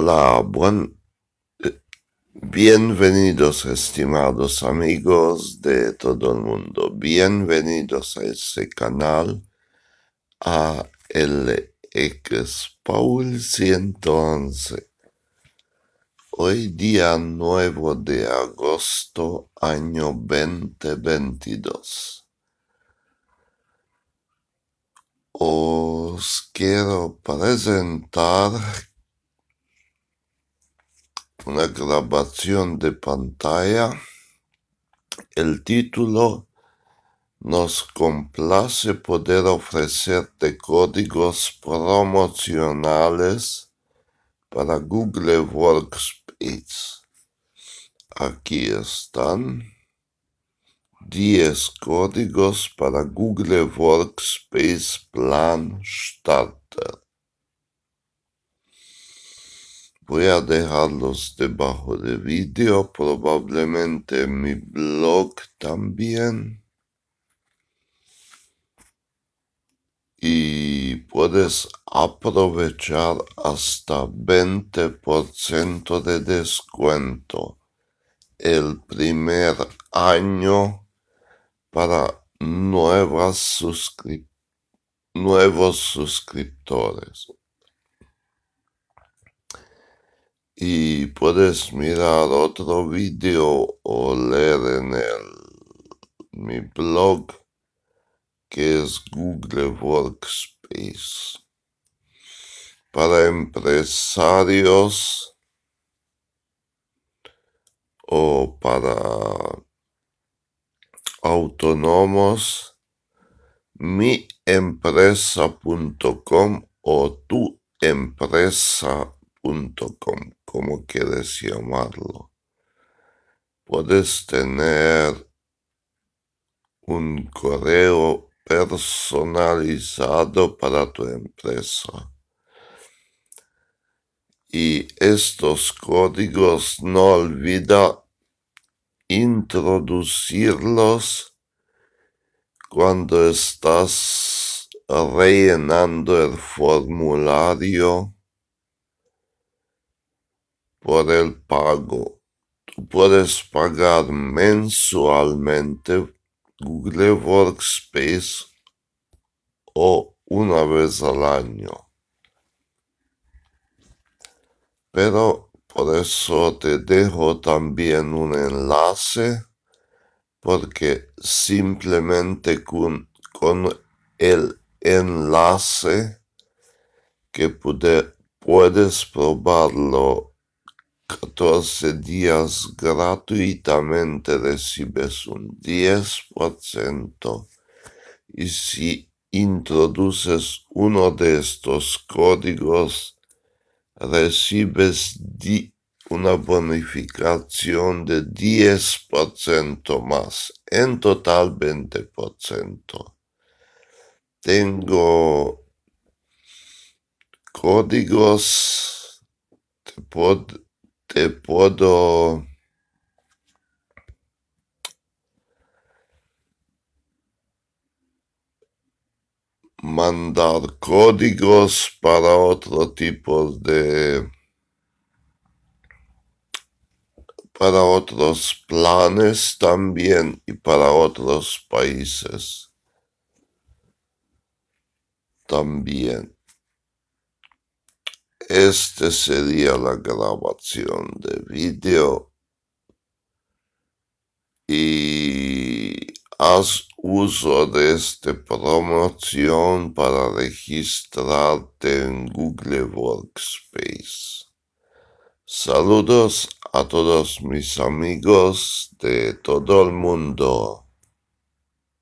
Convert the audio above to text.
Hola, buen... Eh, bienvenidos estimados amigos de todo el mundo. Bienvenidos a este canal, a el Paul 111. Hoy día nuevo de agosto, año 2022. Os quiero presentar una grabación de pantalla. El título nos complace poder ofrecerte códigos promocionales para Google Workspace. Aquí están 10 códigos para Google Workspace Plan Starter. Voy a dejarlos debajo de vídeo, probablemente en mi blog también. Y puedes aprovechar hasta 20% de descuento el primer año para nuevos suscriptores. y puedes mirar otro vídeo o leer en el, mi blog que es Google Workspace para empresarios o para autónomos miempresa.com o tuempresa.com como quieres llamarlo. Puedes tener un correo personalizado para tu empresa. Y estos códigos no olvida introducirlos cuando estás rellenando el formulario por el pago. Tú puedes pagar mensualmente Google Workspace o una vez al año. Pero por eso te dejo también un enlace porque simplemente con, con el enlace que pude, puedes probarlo 14 días gratuitamente recibes un 10% y si introduces uno de estos códigos recibes una bonificación de 10% más, en total 20%. Tengo códigos, te pod te puedo mandar códigos para otro tipo de para otros planes también y para otros países también este sería la grabación de vídeo y haz uso de esta promoción para registrarte en Google Workspace. Saludos a todos mis amigos de todo el mundo.